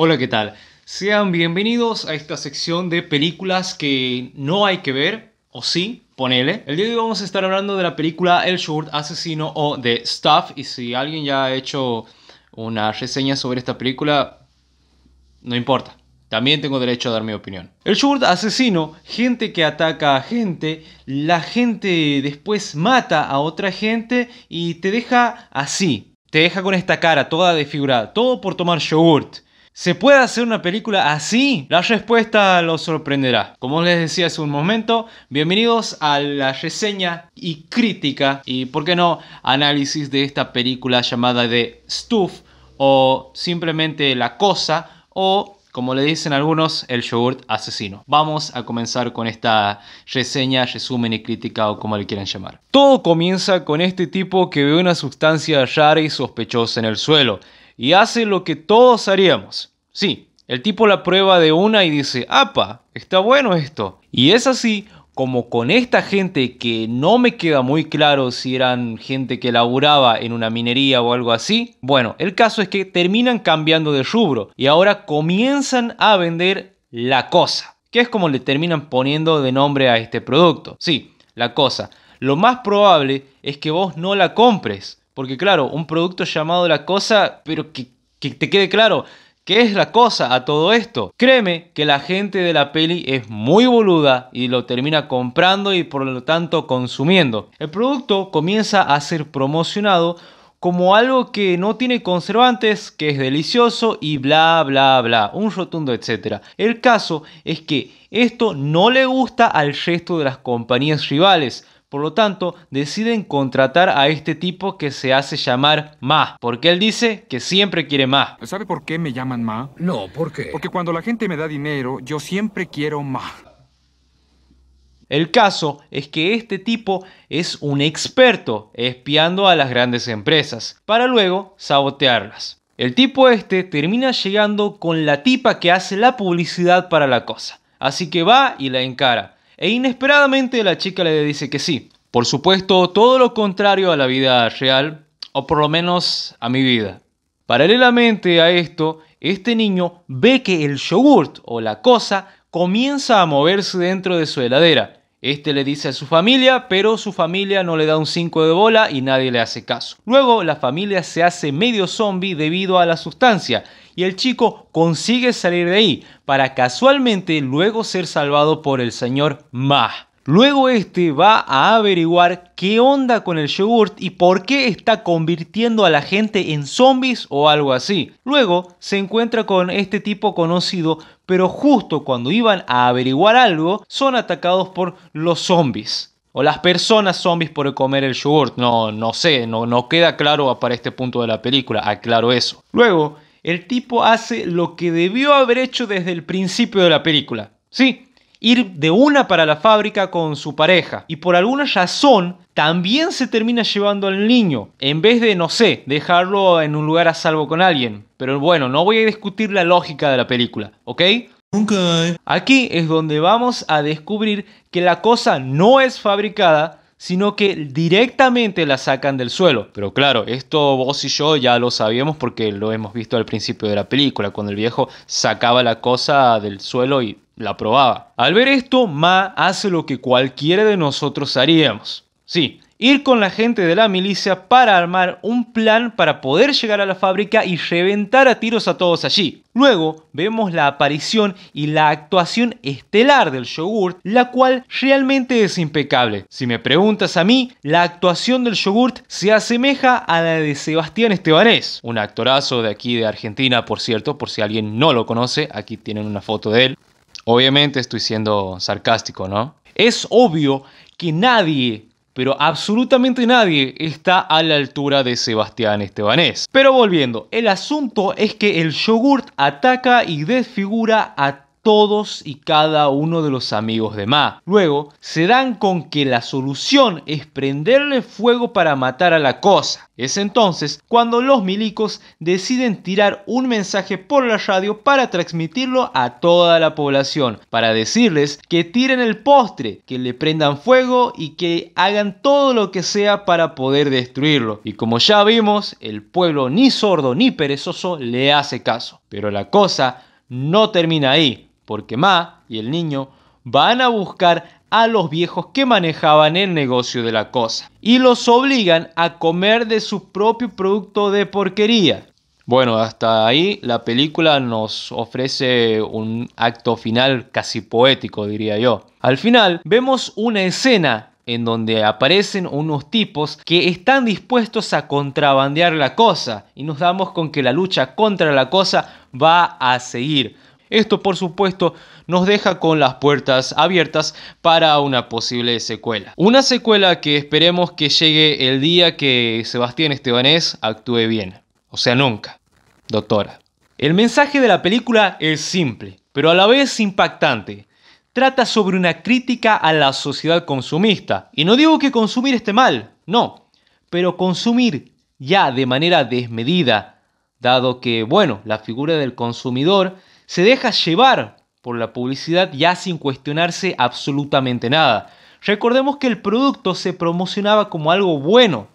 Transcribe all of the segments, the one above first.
Hola, ¿qué tal? Sean bienvenidos a esta sección de películas que no hay que ver, o sí, ponele. El día de hoy vamos a estar hablando de la película El Short Asesino o The Stuff. Y si alguien ya ha hecho una reseña sobre esta película, no importa. También tengo derecho a dar mi opinión. El Short asesino, gente que ataca a gente, la gente después mata a otra gente y te deja así. Te deja con esta cara toda desfigurada, todo por tomar yogurt. ¿Se puede hacer una película así? La respuesta lo sorprenderá. Como les decía hace un momento, bienvenidos a la reseña y crítica y, por qué no, análisis de esta película llamada de Stuff o simplemente La Cosa o, como le dicen algunos, El Yogurt Asesino. Vamos a comenzar con esta reseña, resumen y crítica o como le quieran llamar. Todo comienza con este tipo que ve una sustancia rara y sospechosa en el suelo y hace lo que todos haríamos. Sí, el tipo la prueba de una y dice, apa, está bueno esto. Y es así como con esta gente que no me queda muy claro si eran gente que laburaba en una minería o algo así, bueno, el caso es que terminan cambiando de rubro y ahora comienzan a vender la cosa, que es como le terminan poniendo de nombre a este producto. Sí, la cosa. Lo más probable es que vos no la compres, porque claro, un producto llamado La Cosa, pero que, te quede claro, ¿qué es La Cosa a todo esto? Créeme que la gente de la peli es muy boluda y lo termina comprando y por lo tanto consumiendo. El producto comienza a ser promocionado como algo que no tiene conservantes, que es delicioso y bla bla bla, un rotundo etcétera. El caso es que esto no le gusta al resto de las compañías rivales, por lo tanto, deciden contratar a este tipo que se hace llamar Ma, porque él dice que siempre quiere más. ¿Sabe por qué me llaman Ma? No, ¿por qué? Porque cuando la gente me da dinero, yo siempre quiero más. El caso es que este tipo es un experto espiando a las grandes empresas para luego sabotearlas. El tipo este termina llegando con la tipa que hace la publicidad para la cosa. Así que va y la encara. E inesperadamente la chica le dice que sí. Por supuesto, todo lo contrario a la vida real, o por lo menos a mi vida. Paralelamente a esto, este niño ve que el yogurt o la cosa comienza a moverse dentro de su heladera. Este le dice a su familia, pero su familia no le da un 5 de bola y nadie le hace caso. Luego la familia se hace medio zombie debido a la sustancia y el chico consigue salir de ahí para casualmente luego ser salvado por el señor Ma. Luego este va a averiguar qué onda con el yogurt y por qué está convirtiendo a la gente en zombies o algo así. Luego se encuentra con este tipo conocido, pero justo cuando iban a averiguar algo, son atacados por los zombies. O las personas zombies por comer el yogurt. No, no sé, no, no queda claro para este punto de la película, aclaro eso. Luego, el tipo hace lo que debió haber hecho desde el principio de la película. Sí, ir de una para la fábrica con su pareja. Y por alguna razón también se termina llevando al niño, en vez de, no sé, dejarlo en un lugar a salvo con alguien. Pero bueno, no voy a discutir la lógica de la película, ¿ok? Aquí es donde vamos a descubrir que la cosa no es fabricada, sino que directamente la sacan del suelo. Pero claro, esto vos y yo ya lo sabíamos porque lo hemos visto al principio de la película, cuando el viejo sacaba la cosa del suelo y la probaba. Al ver esto, Ma hace lo que cualquiera de nosotros haríamos. Sí, ir con la gente de la milicia para armar un plan para poder llegar a la fábrica y reventar a tiros a todos allí. Luego vemos la aparición y la actuación estelar del yogurt, la cual realmente es impecable. Si me preguntas a mí, la actuación del yogurt se asemeja a la de Sebastián Estebanés, un actorazo de aquí de Argentina, por cierto, por si alguien no lo conoce, aquí tienen una foto de él. Obviamente estoy siendo sarcástico, ¿no? Es obvio que nadie pero absolutamente nadie está a la altura de Sebastián Estebanés. Pero volviendo, el asunto es que el yogurt ataca y desfigura a todos y cada uno de los amigos de Ma. Luego se dan con que la solución es prenderle fuego para matar a la cosa. Es entonces cuando los milicos deciden tirar un mensaje por la radio para transmitirlo a toda la población, para decirles que tiren el postre, que le prendan fuego y que hagan todo lo que sea para poder destruirlo. Y como ya vimos, el pueblo ni sordo ni perezoso le hace caso. Pero la cosa no termina ahí porque Ma y el niño van a buscar a los viejos que manejaban el negocio de la cosa y los obligan a comer de su propio producto de porquería. Bueno, hasta ahí la película nos ofrece un acto final casi poético, diría yo. Al final vemos una escena en donde aparecen unos tipos que están dispuestos a contrabandear la cosa y nos damos con que la lucha contra la cosa va a seguir esto, por supuesto, nos deja con las puertas abiertas para una posible secuela. Una secuela que esperemos que llegue el día que Sebastián Estebanés actúe bien. O sea, nunca. Doctora. El mensaje de la película es simple, pero a la vez impactante. Trata sobre una crítica a la sociedad consumista. Y no digo que consumir esté mal, no. Pero consumir ya de manera desmedida, dado que, bueno, la figura del consumidor se deja llevar por la publicidad ya sin cuestionarse absolutamente nada. Recordemos que el producto se promocionaba como algo bueno,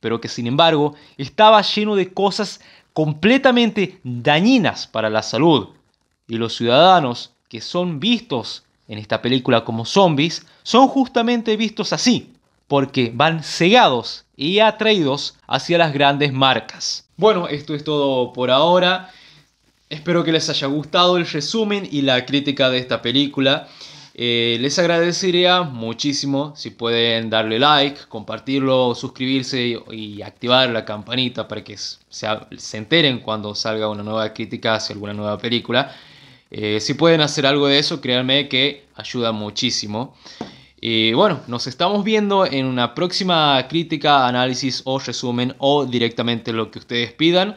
pero que sin embargo estaba lleno de cosas completamente dañinas para la salud. Y los ciudadanos que son vistos en esta película como zombies son justamente vistos así, porque van cegados y atraídos hacia las grandes marcas. Bueno, esto es todo por ahora. Espero que les haya gustado el resumen y la crítica de esta película. Eh, les agradecería muchísimo si pueden darle like, compartirlo, suscribirse y, activar la campanita para que se, enteren cuando salga una nueva crítica hacia alguna nueva película. Eh, si pueden hacer algo de eso, créanme que ayuda muchísimo. Y bueno, nos estamos viendo en una próxima crítica, análisis o resumen o directamente lo que ustedes pidan.